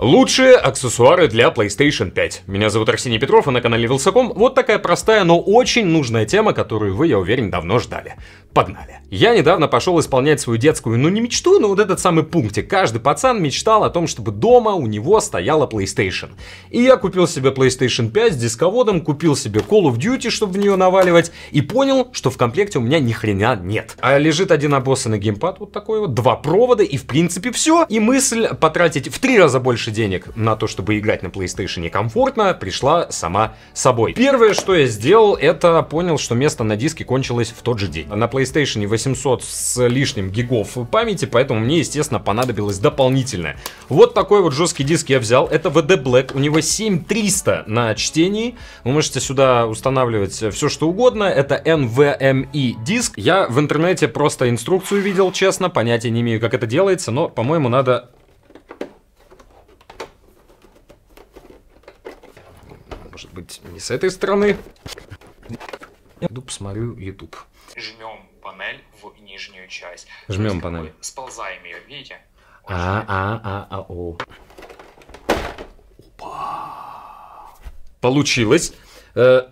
Лучшие аксессуары для PlayStation 5. Меня зовут Арсений Петров, и на канале Вилсаком вот такая простая, но очень нужная тема, которую вы, я уверен, давно ждали. Погнали. Я недавно пошел исполнять свою детскую, ну не мечту, но вот этот самый пунктик. Каждый пацан мечтал о том, чтобы дома у него стояла PlayStation. И я купил себе PlayStation 5 с дисководом, купил себе Call of Duty, чтобы в нее наваливать, и понял, что в комплекте у меня ни хрена нет. А лежит один обоссанный геймпад, вот такой вот, два провода, и в принципе все. И мысль потратить в три раза больше больше денег на то, чтобы играть на PlayStation комфортно, пришла сама собой. Первое, что я сделал, это понял, что место на диске кончилось в тот же день. На PlayStation 800 с лишним гигов памяти, поэтому мне, естественно, понадобилось дополнительное. Вот такой вот жесткий диск я взял. Это VD Black. У него 7300 на чтении. Вы можете сюда устанавливать все, что угодно. Это NVMe диск. Я в интернете просто инструкцию видел, честно. Понятия не имею, как это делается, но, по-моему, надо быть, не с этой стороны. Я иду посмотрю YouTube. Жмем панель в нижнюю часть. Жмем панель. Сползаем ее, видите? а, а, а, а, о. Опа. Получилось. Э,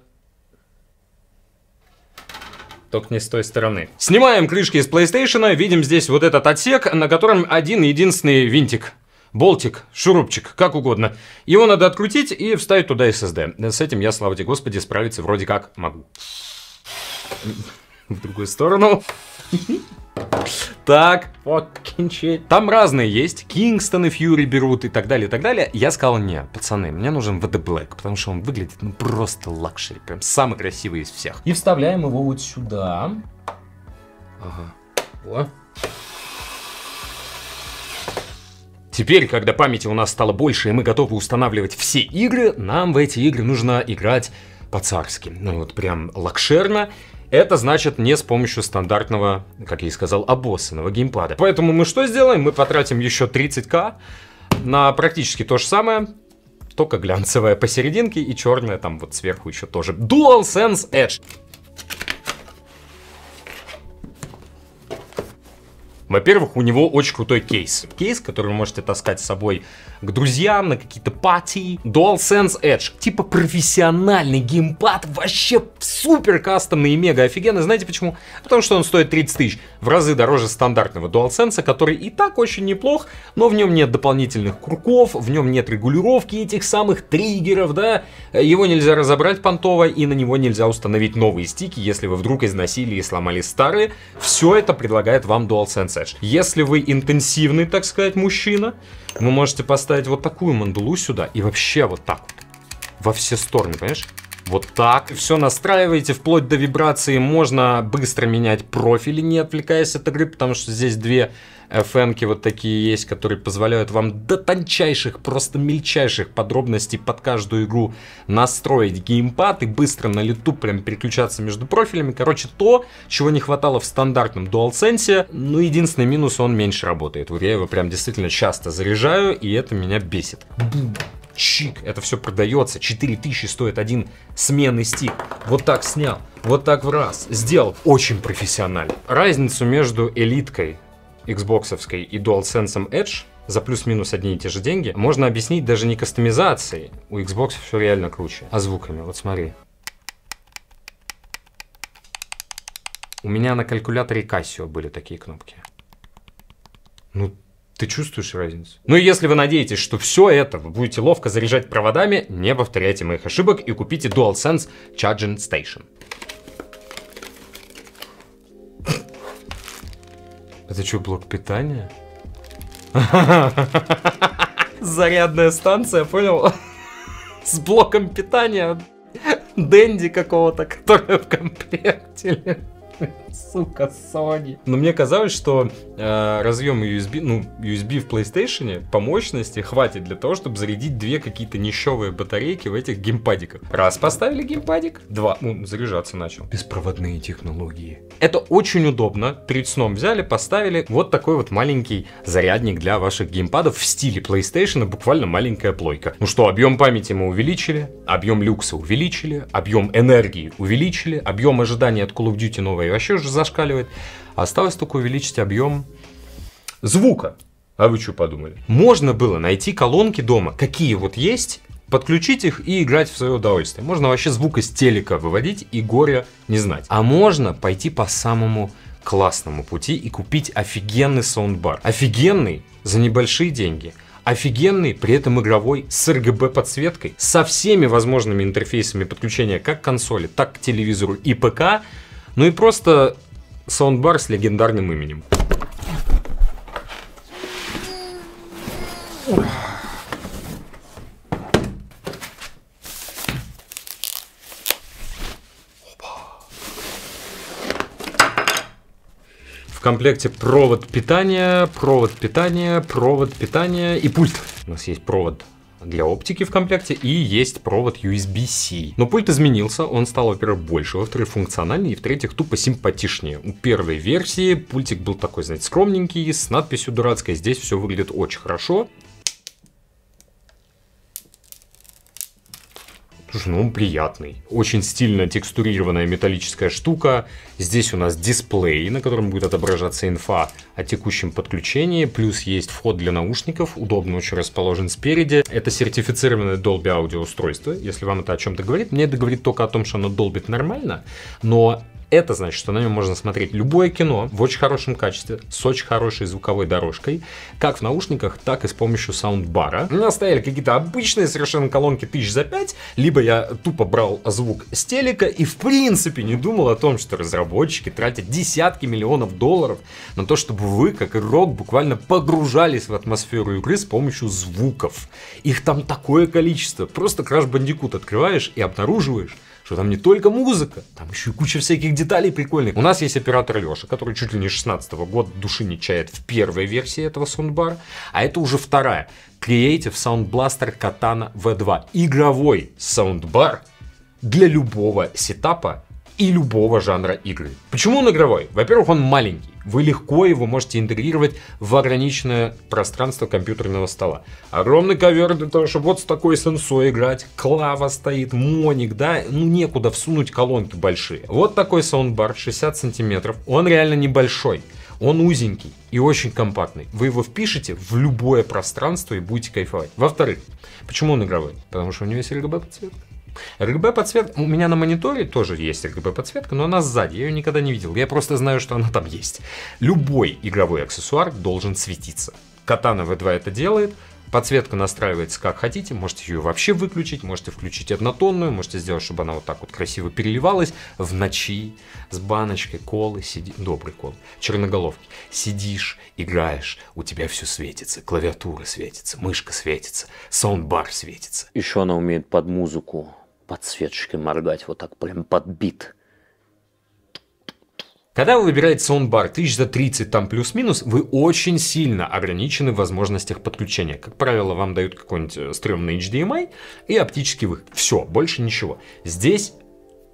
только не с той стороны. Снимаем крышки из PlayStation, видим здесь вот этот отсек, на котором один единственный винтик болтик, шурупчик, как угодно. Его надо открутить и вставить туда SSD. С этим я, слава тебе господи, справиться вроде как могу. В другую сторону. Так, покинчить. Там разные есть. Кингстон и Фьюри берут и так далее, и так далее. Я сказал, не, пацаны, мне нужен VD Black, потому что он выглядит, ну, просто лакшери. Прям самый красивый из всех. И вставляем его вот сюда. Ага. О. Теперь, когда памяти у нас стало больше, и мы готовы устанавливать все игры, нам в эти игры нужно играть по-царски. Ну вот прям лакшерно. Это значит не с помощью стандартного, как я и сказал, обоссанного геймпада. Поэтому мы что сделаем? Мы потратим еще 30к на практически то же самое, только глянцевая посерединке и черная там вот сверху еще тоже. DualSense Edge. Во-первых, у него очень крутой кейс. Кейс, который вы можете таскать с собой к друзьям на какие-то пати. DualSense Edge. Типа профессиональный геймпад. Вообще супер кастомный и мега офигенный. Знаете почему? Потому что он стоит 30 тысяч в разы дороже стандартного DualSense, который и так очень неплох, но в нем нет дополнительных курков, в нем нет регулировки этих самых триггеров, да, его нельзя разобрать понтово и на него нельзя установить новые стики, если вы вдруг износили и сломали старые, все это предлагает вам DualSense Edge. Если вы интенсивный, так сказать, мужчина, вы можете поставить вот такую мандулу сюда и вообще вот так вот во все стороны, понимаешь? Вот так. Все настраиваете, вплоть до вибрации можно быстро менять профили, не отвлекаясь от игры, потому что здесь две fn вот такие есть, которые позволяют вам до тончайших, просто мельчайших подробностей под каждую игру настроить геймпад и быстро на лету прям переключаться между профилями. Короче, то, чего не хватало в стандартном DualSense, но ну, единственный минус, он меньше работает. Вот я его прям действительно часто заряжаю, и это меня бесит. Бум чик, это все продается, 4000 стоит один сменный стик. Вот так снял, вот так в раз, сделал очень профессионально. Разницу между элиткой Xbox и DualSense Edge за плюс-минус одни и те же деньги можно объяснить даже не кастомизацией, у Xbox все реально круче, а звуками, вот смотри. У меня на калькуляторе Casio были такие кнопки. Ну, ты чувствуешь разницу? Ну и если вы надеетесь, что все это вы будете ловко заряжать проводами, не повторяйте моих ошибок и купите DualSense Charging Station. Это что, блок питания? Зарядная станция, понял? С блоком питания Дэнди какого-то, который в комплекте. Сука, Sony. Но мне казалось, что э, разъем USB, ну, USB в PlayStation по мощности хватит для того, чтобы зарядить две какие-то нищевые батарейки в этих геймпадиках. Раз поставили геймпадик, два, ну, заряжаться начал. Беспроводные технологии. Это очень удобно. Перед сном взяли, поставили вот такой вот маленький зарядник для ваших геймпадов в стиле PlayStation, буквально маленькая плойка. Ну что, объем памяти мы увеличили, объем люкса увеличили, объем энергии увеличили, объем ожидания от Call of Duty новой вообще тоже зашкаливает. Осталось только увеличить объем звука. А вы что подумали? Можно было найти колонки дома, какие вот есть, подключить их и играть в свое удовольствие. Можно вообще звук из телека выводить и горя не знать. А можно пойти по самому классному пути и купить офигенный саундбар. Офигенный за небольшие деньги. Офигенный, при этом игровой, с RGB подсветкой, со всеми возможными интерфейсами подключения как к консоли, так к телевизору и ПК, ну и просто саундбар с легендарным именем. В комплекте провод питания, провод питания, провод питания и пульт. У нас есть провод для оптики в комплекте и есть провод USB-C. Но пульт изменился, он стал, во-первых, больше, во-вторых, функциональнее и, в-третьих, тупо симпатичнее. У первой версии пультик был такой, знаете, скромненький, с надписью дурацкой, здесь все выглядит очень хорошо. Слушай, ну он приятный. Очень стильно текстурированная металлическая штука. Здесь у нас дисплей, на котором будет отображаться инфа о текущем подключении. Плюс есть вход для наушников, удобно очень расположен спереди. Это сертифицированное Dolby аудиоустройство. Если вам это о чем-то говорит, мне это говорит только о том, что оно долбит нормально. Но это значит, что на нем можно смотреть любое кино в очень хорошем качестве, с очень хорошей звуковой дорожкой, как в наушниках, так и с помощью саундбара. У меня стояли какие-то обычные совершенно колонки тысяч за пять, либо я тупо брал звук с телека и в принципе не думал о том, что разработчики тратят десятки миллионов долларов на то, чтобы вы, как игрок, буквально погружались в атмосферу игры с помощью звуков. Их там такое количество, просто Crash Bandicoot открываешь и обнаруживаешь, что там не только музыка, там еще и куча всяких деталей прикольных. У нас есть оператор Леша, который чуть ли не 16 -го года души не чает в первой версии этого саундбара, а это уже вторая. Creative Sound Blaster Katana V2. Игровой саундбар для любого сетапа и любого жанра игры. Почему он игровой? Во-первых, он маленький. Вы легко его можете интегрировать в ограниченное пространство компьютерного стола. Огромный ковер для того, чтобы вот с такой сенсой играть. Клава стоит, моник, да? Ну, некуда всунуть колонки большие. Вот такой саундбар 60 сантиметров. Он реально небольшой. Он узенький и очень компактный. Вы его впишете в любое пространство и будете кайфовать. Во-вторых, почему он игровой? Потому что у него есть RGB подсветка. РГБ-подсветка, у меня на мониторе тоже есть РГБ-подсветка, но она сзади, я ее никогда не видел, я просто знаю, что она там есть. Любой игровой аксессуар должен светиться. Катана V2 это делает, Подсветка настраивается как хотите, можете ее вообще выключить, можете включить однотонную, можете сделать, чтобы она вот так вот красиво переливалась в ночи с баночкой колы, сиди... добрый кол, черноголовки. Сидишь, играешь, у тебя все светится, клавиатура светится, мышка светится, саундбар светится. Еще она умеет под музыку подсветочкой моргать, вот так прям подбит. Когда вы выбираете саундбар 1000 за 30 там плюс-минус, вы очень сильно ограничены в возможностях подключения. Как правило, вам дают какой-нибудь э, стрёмный HDMI и оптический выход. Все, больше ничего. Здесь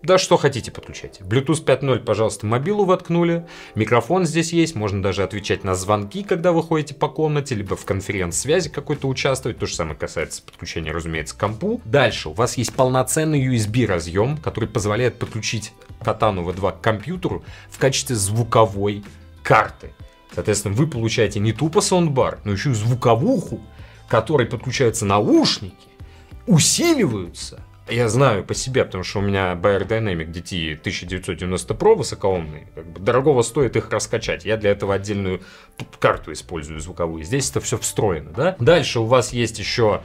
да что хотите подключайте. Bluetooth 5.0, пожалуйста, мобилу воткнули. Микрофон здесь есть, можно даже отвечать на звонки, когда вы ходите по комнате, либо в конференц-связи какой-то участвовать. То же самое касается подключения, разумеется, к компу. Дальше у вас есть полноценный USB разъем, который позволяет подключить Katana V2 к компьютеру в качестве звуковой карты. Соответственно, вы получаете не тупо саундбар, но еще и звуковуху, которой подключаются наушники, усиливаются, я знаю по себе, потому что у меня BR Dynamic DT 1990 Pro высокоумный. Как бы дорогого стоит их раскачать. Я для этого отдельную карту использую звуковую. Здесь это все встроено, да? Дальше у вас есть еще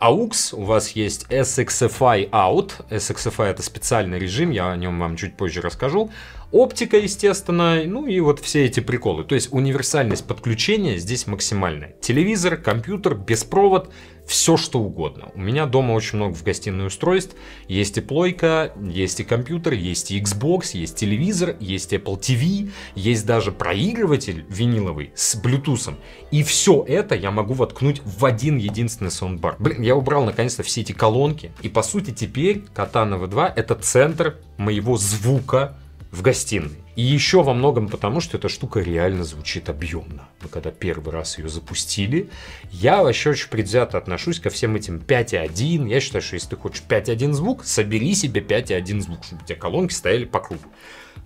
AUX, у вас есть SXFI Out. SXFI это специальный режим, я о нем вам чуть позже расскажу оптика, естественно, ну и вот все эти приколы. То есть универсальность подключения здесь максимальная. Телевизор, компьютер, беспровод, все что угодно. У меня дома очень много в гостиной устройств. Есть и плойка, есть и компьютер, есть и Xbox, есть телевизор, есть Apple TV, есть даже проигрыватель виниловый с Bluetooth. И все это я могу воткнуть в один единственный саундбар. Блин, я убрал наконец-то все эти колонки. И по сути теперь Katana V2 это центр моего звука в гостиной. И еще во многом потому, что эта штука реально звучит объемно. Мы когда первый раз ее запустили, я вообще очень предвзято отношусь ко всем этим 5.1. Я считаю, что если ты хочешь 5.1 звук, собери себе 5.1 звук, чтобы у тебя колонки стояли по кругу.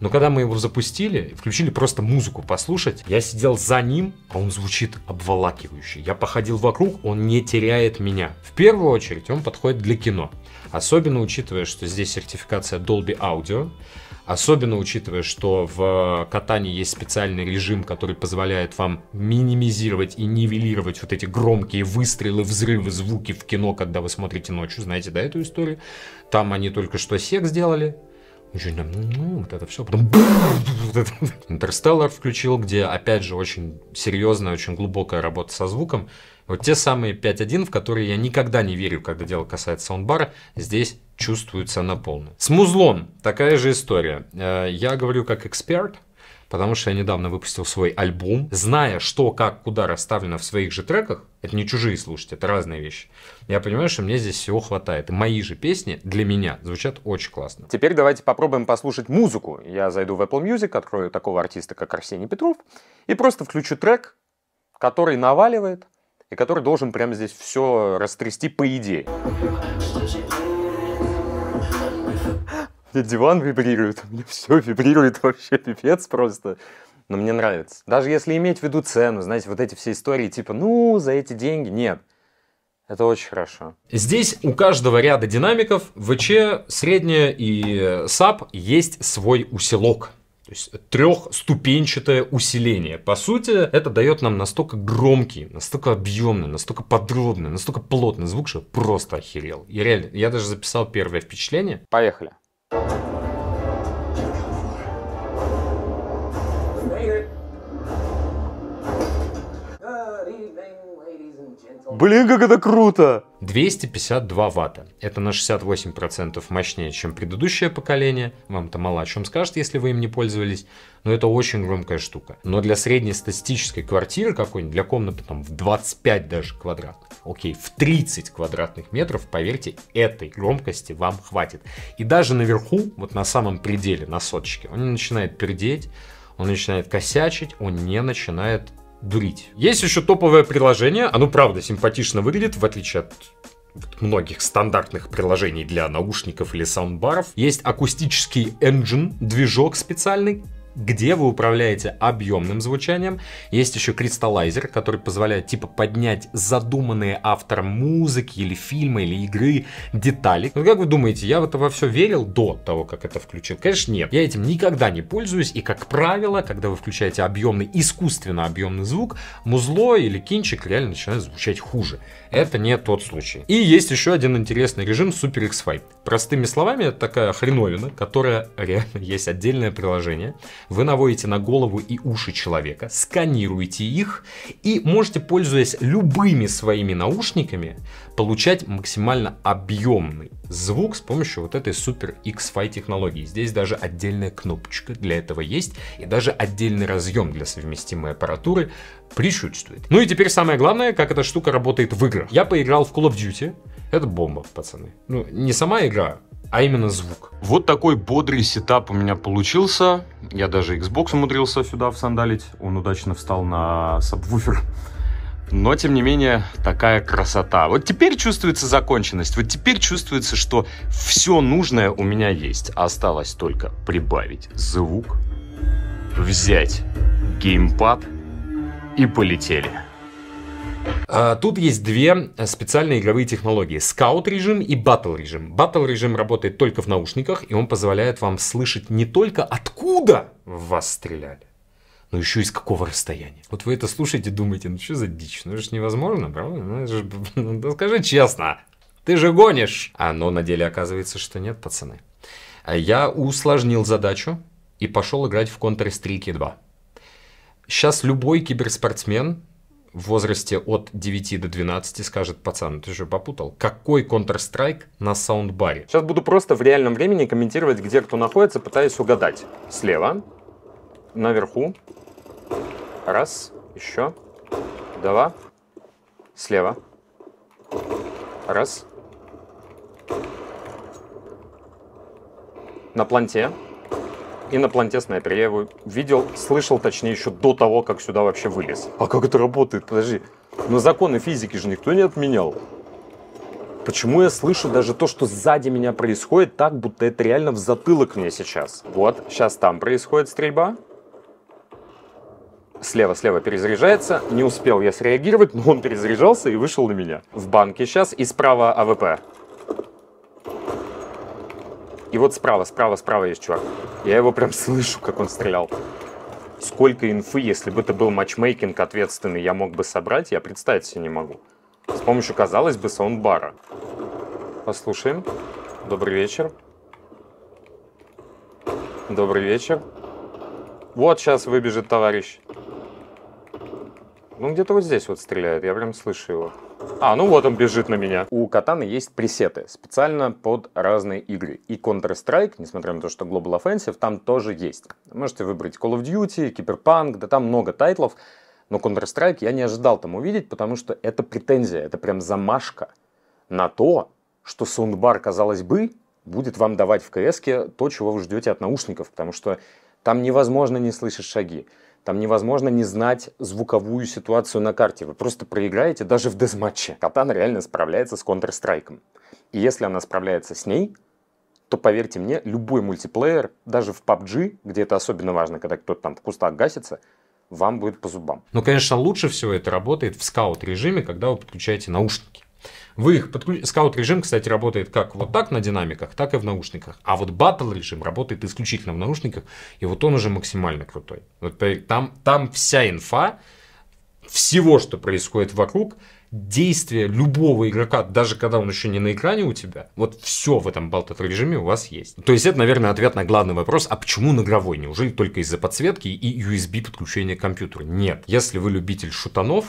Но когда мы его запустили, включили просто музыку послушать, я сидел за ним, а он звучит обволакивающе. Я походил вокруг, он не теряет меня. В первую очередь он подходит для кино. Особенно учитывая, что здесь сертификация Dolby Audio, Особенно учитывая, что в э, катании есть специальный режим, который позволяет вам минимизировать и нивелировать вот эти громкие выстрелы, взрывы, звуки в кино, когда вы смотрите ночью. Знаете, да, эту историю? Там они только что секс сделали, ну, вот это все, потом Интерстеллар включил, где, опять же, очень серьезная, очень глубокая работа со звуком. Вот те самые 5.1, в которые я никогда не верю, когда дело касается саундбара, здесь чувствуется на полную. С музлом такая же история. Э, я говорю как эксперт, потому что я недавно выпустил свой альбом, зная, что, как, куда расставлено в своих же треках, это не чужие слушать, это разные вещи. Я понимаю, что мне здесь всего хватает. мои же песни для меня звучат очень классно. Теперь давайте попробуем послушать музыку. Я зайду в Apple Music, открою такого артиста, как Арсений Петров, и просто включу трек, который наваливает, и который должен прямо здесь все растрясти по идее. И диван вибрирует, у меня все вибрирует вообще пипец просто. Но мне нравится. Даже если иметь в виду цену, знаете, вот эти все истории типа, ну, за эти деньги, нет. Это очень хорошо. Здесь у каждого ряда динамиков ВЧ, средняя и САП есть свой усилок. То есть трехступенчатое усиление. По сути, это дает нам настолько громкий, настолько объемный, настолько подробный, настолько плотный звук, что просто охерел. И реально, я даже записал первое впечатление. Поехали. блин, как это круто! 252 ватта. Это на 68% мощнее, чем предыдущее поколение. Вам-то мало о чем скажет, если вы им не пользовались. Но это очень громкая штука. Но для среднестатистической квартиры какой-нибудь, для комнаты там в 25 даже квадрат, окей, в 30 квадратных метров, поверьте, этой громкости вам хватит. И даже наверху, вот на самом пределе, на соточке, он не начинает пердеть, он начинает косячить, он не начинает дурить. Есть еще топовое приложение, оно правда симпатично выглядит, в отличие от многих стандартных приложений для наушников или саундбаров. Есть акустический engine, движок специальный, где вы управляете объемным звучанием. Есть еще кристаллайзер, который позволяет типа поднять задуманные автором музыки или фильма или игры детали. Ну как вы думаете, я в это во все верил до того, как это включил? Конечно нет, я этим никогда не пользуюсь и как правило, когда вы включаете объемный, искусственно объемный звук, музло или кинчик реально начинает звучать хуже. Это не тот случай. И есть еще один интересный режим Super X-Fi. Простыми словами, это такая хреновина, которая реально есть отдельное приложение. Вы наводите на голову и уши человека, сканируете их и можете, пользуясь любыми своими наушниками, получать максимально объемный звук с помощью вот этой супер X-Fi технологии. Здесь даже отдельная кнопочка для этого есть и даже отдельный разъем для совместимой аппаратуры присутствует. Ну и теперь самое главное, как эта штука работает в играх. Я поиграл в Call of Duty. Это бомба, пацаны. Ну, не сама игра, а именно звук. Вот такой бодрый сетап у меня получился. Я даже Xbox умудрился сюда всандалить. Он удачно встал на сабвуфер но, тем не менее, такая красота. Вот теперь чувствуется законченность, вот теперь чувствуется, что все нужное у меня есть. Осталось только прибавить звук, взять геймпад и полетели. А, тут есть две э, специальные игровые технологии. Скаут режим и батл режим. Батл режим работает только в наушниках, и он позволяет вам слышать не только откуда в вас стреляли, но еще из какого расстояния. Вот вы это слушаете, думаете, ну что за дичь, ну это же невозможно, правда? Ну, же, ну скажи честно, ты же гонишь. А но на деле оказывается, что нет, пацаны. А я усложнил задачу и пошел играть в Counter-Strike 2. Сейчас любой киберспортсмен в возрасте от 9 до 12 скажет, пацан, ты же попутал, какой Counter-Strike на саундбаре? Сейчас буду просто в реальном времени комментировать, где кто находится, пытаясь угадать. Слева, наверху. Раз, еще. Два. Слева. Раз. На планте. И на планте снайпер. Я его видел, слышал, точнее, еще до того, как сюда вообще вылез. А как это работает? Подожди. Но ну, законы физики же никто не отменял. Почему я слышу даже то, что сзади меня происходит так, будто это реально в затылок мне сейчас? Вот, сейчас там происходит стрельба слева-слева перезаряжается. Не успел я среагировать, но он перезаряжался и вышел на меня. В банке сейчас и справа АВП. И вот справа, справа, справа есть чувак. Я его прям слышу, как он стрелял. Сколько инфы, если бы это был матчмейкинг ответственный, я мог бы собрать, я представить себе не могу. С помощью, казалось бы, саундбара. Послушаем. Добрый вечер. Добрый вечер. Вот сейчас выбежит товарищ. Ну, где-то вот здесь вот стреляет, я прям слышу его. А, ну вот он бежит на меня. У Катаны есть пресеты специально под разные игры. И Counter-Strike, несмотря на то, что Global Offensive, там тоже есть. Можете выбрать Call of Duty, Cyberpunk, да там много тайтлов. Но Counter-Strike я не ожидал там увидеть, потому что это претензия, это прям замашка на то, что саундбар, казалось бы, будет вам давать в КСКе то, чего вы ждете от наушников, потому что там невозможно не слышать шаги. Там невозможно не знать звуковую ситуацию на карте. Вы просто проиграете даже в дезматче. Катана реально справляется с Counter-Strike. И если она справляется с ней, то поверьте мне, любой мультиплеер, даже в PUBG, где это особенно важно, когда кто-то там в кустах гасится, вам будет по зубам. Ну, конечно, лучше всего это работает в скаут-режиме, когда вы подключаете наушники. Вы их подключите. Скаут режим, кстати, работает как вот так на динамиках, так и в наушниках. А вот батл режим работает исключительно в наушниках, и вот он уже максимально крутой. Вот там, там вся инфа, всего, что происходит вокруг, действия любого игрока, даже когда он еще не на экране у тебя, вот все в этом балтат режиме у вас есть. То есть это, наверное, ответ на главный вопрос, а почему на игровой? Неужели только из-за подсветки и USB подключения к компьютеру? Нет. Если вы любитель шутанов,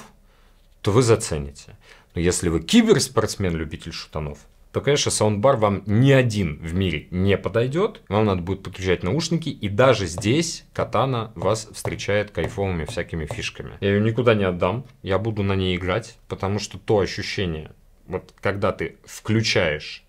то вы зацените. Но если вы киберспортсмен-любитель шутанов, то, конечно, саундбар вам ни один в мире не подойдет. Вам надо будет подключать наушники, и даже здесь катана вас встречает кайфовыми всякими фишками. Я ее никуда не отдам, я буду на ней играть, потому что то ощущение, вот когда ты включаешь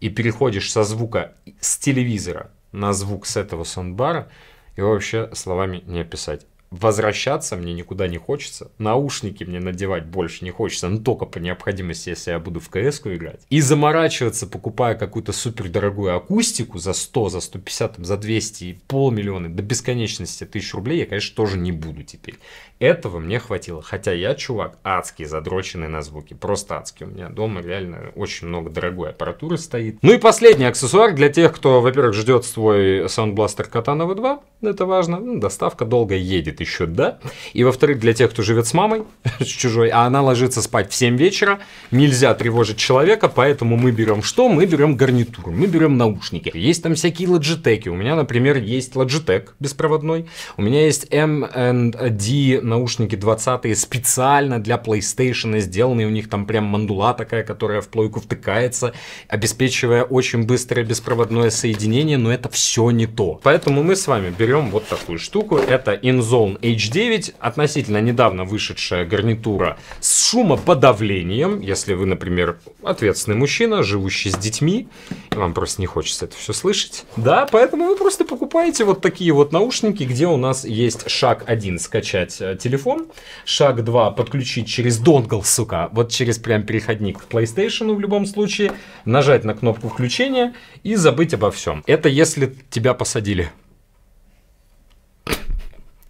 и переходишь со звука с телевизора на звук с этого саундбара, его вообще словами не описать возвращаться мне никуда не хочется, наушники мне надевать больше не хочется, но ну, только по необходимости, если я буду в кс играть. И заморачиваться, покупая какую-то супер дорогую акустику за 100, за 150, за 200 и полмиллиона до бесконечности тысяч рублей, я, конечно, тоже не буду теперь. Этого мне хватило, хотя я, чувак, адский задроченный на звуки, просто адский. У меня дома реально очень много дорогой аппаратуры стоит. Ну и последний аксессуар для тех, кто, во-первых, ждет свой Sound Blaster Katana V2, это важно, ну, доставка долго едет, еще да? И во-вторых, для тех, кто живет с мамой, с чужой, а она ложится спать в 7 вечера, нельзя тревожить человека, поэтому мы берем что? Мы берем гарнитуру, мы берем наушники. Есть там всякие лоджитеки. У меня, например, есть Logitech беспроводной, у меня есть M&D эм наушники 20 специально для PlayStation сделанные, у них там прям мандула такая, которая в плойку втыкается, обеспечивая очень быстрое беспроводное соединение, но это все не то. Поэтому мы с вами берем вот такую штуку, это InZone Samsung H9, относительно недавно вышедшая гарнитура с шумоподавлением, если вы, например, ответственный мужчина, живущий с детьми, и вам просто не хочется это все слышать. Да, поэтому вы просто покупаете вот такие вот наушники, где у нас есть шаг 1 скачать э, телефон, шаг 2 подключить через донгл, сука, вот через прям переходник к PlayStation в любом случае, нажать на кнопку включения и забыть обо всем. Это если тебя посадили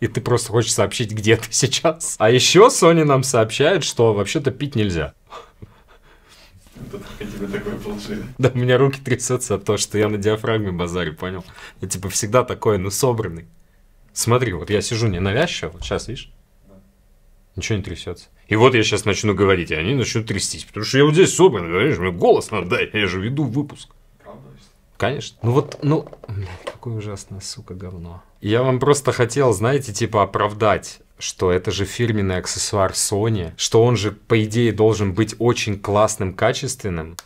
и ты просто хочешь сообщить, где ты сейчас. А еще Sony нам сообщает, что вообще-то пить нельзя. Да, у меня руки трясутся от того, что я на диафрагме базарю, понял? Я типа всегда такой, ну, собранный. Смотри, вот я сижу ненавязчиво, вот сейчас, видишь? Ничего не трясется. И вот я сейчас начну говорить, и они начнут трястись, потому что я вот здесь собран, понимаешь, мне голос надо дать, я же веду выпуск. Конечно. Ну вот, ну, блядь, какое ужасное, сука, говно. Я вам просто хотел, знаете, типа оправдать что это же фирменный аксессуар Sony, что он же, по идее, должен быть очень классным, качественным.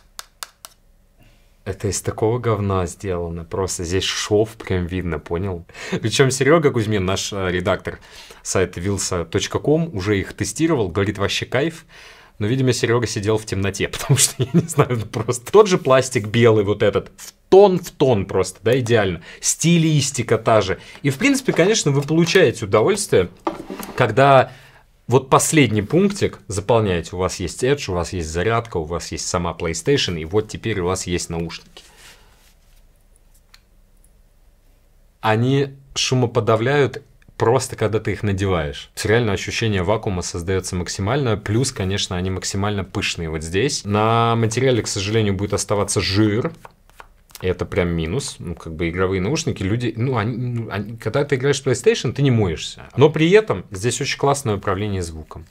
Это из такого говна сделано, просто здесь шов прям видно, понял? Причем Серега Кузьмин, наш э, редактор сайта wilsa.com, уже их тестировал, говорит, вообще кайф. Но, ну, видимо, Серега сидел в темноте, потому что, я не знаю, ну, просто тот же пластик белый вот этот, в тон в тон просто, да, идеально. Стилистика та же. И, в принципе, конечно, вы получаете удовольствие, когда вот последний пунктик заполняете. У вас есть Edge, у вас есть зарядка, у вас есть сама PlayStation, и вот теперь у вас есть наушники. Они шумоподавляют просто когда ты их надеваешь. Реально ощущение вакуума создается максимально, плюс, конечно, они максимально пышные вот здесь. На материале, к сожалению, будет оставаться жир, это прям минус. Ну, как бы игровые наушники, люди, ну, они, ну, они, когда ты играешь в PlayStation, ты не моешься. Но при этом здесь очень классное управление звуком.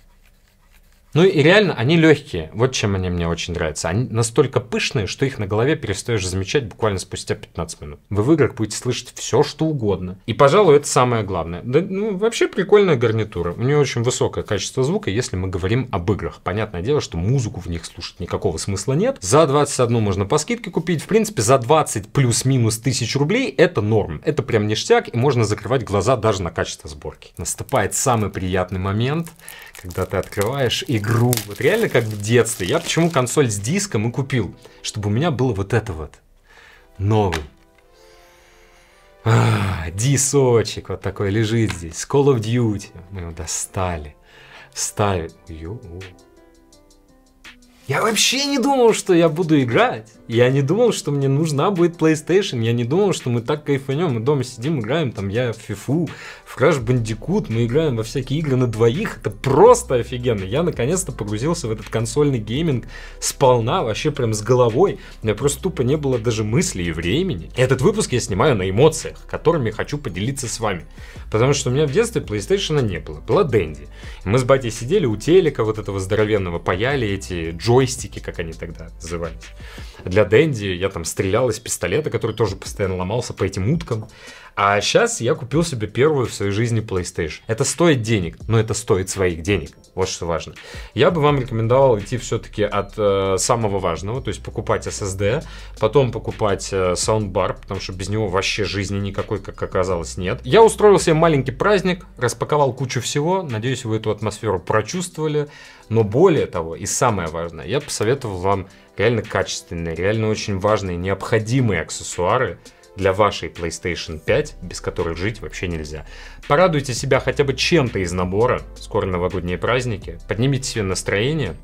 Ну и реально, они легкие. Вот чем они мне очень нравятся. Они настолько пышные, что их на голове перестаешь замечать буквально спустя 15 минут. Вы в играх будете слышать все, что угодно. И, пожалуй, это самое главное. Да, ну, вообще прикольная гарнитура. У нее очень высокое качество звука, если мы говорим об играх. Понятное дело, что музыку в них слушать никакого смысла нет. За 21 можно по скидке купить. В принципе, за 20 плюс-минус тысяч рублей это норм. Это прям ништяк, и можно закрывать глаза даже на качество сборки. Наступает самый приятный момент, когда ты открываешь и игру. Вот реально как в детстве. Я почему консоль с диском и купил? Чтобы у меня было вот это вот. Новый. А, дисочек вот такой лежит здесь. Call of Duty. Мы его достали. Ставим. Йо. -о. Я вообще не думал, что я буду играть. Я не думал, что мне нужна будет PlayStation. Я не думал, что мы так кайфанем. Мы дома сидим, играем, там я в FIFA, в Crash Bandicoot, мы играем во всякие игры на двоих. Это просто офигенно. Я наконец-то погрузился в этот консольный гейминг сполна, вообще прям с головой. У меня просто тупо не было даже мысли и времени. Этот выпуск я снимаю на эмоциях, которыми хочу поделиться с вами. Потому что у меня в детстве PlayStation не было. Была Дэнди. Мы с батей сидели у телека вот этого здоровенного, паяли эти джой джойстики, как они тогда назывались. Для Дэнди я там стрелял из пистолета, который тоже постоянно ломался по этим уткам. А сейчас я купил себе первую в своей жизни PlayStation. Это стоит денег, но это стоит своих денег. Вот что важно. Я бы вам рекомендовал идти все-таки от э, самого важного, то есть покупать SSD, потом покупать э, саундбар, потому что без него вообще жизни никакой, как оказалось, нет. Я устроил себе маленький праздник, распаковал кучу всего. Надеюсь, вы эту атмосферу прочувствовали. Но более того, и самое важное, я посоветовал вам реально качественные, реально очень важные, необходимые аксессуары для вашей PlayStation 5, без которых жить вообще нельзя. Порадуйте себя хотя бы чем-то из набора, скоро новогодние праздники, поднимите себе настроение,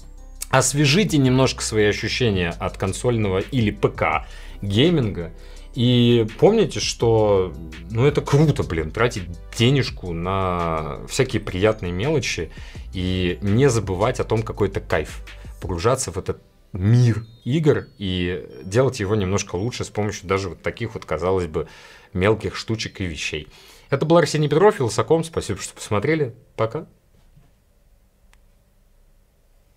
освежите немножко свои ощущения от консольного или ПК гейминга – и помните, что ну это круто, блин, тратить денежку на всякие приятные мелочи и не забывать о том, какой то кайф. Погружаться в этот мир игр и делать его немножко лучше с помощью даже вот таких вот, казалось бы, мелких штучек и вещей. Это был Арсений Петров, Вилсаком. Спасибо, что посмотрели. Пока.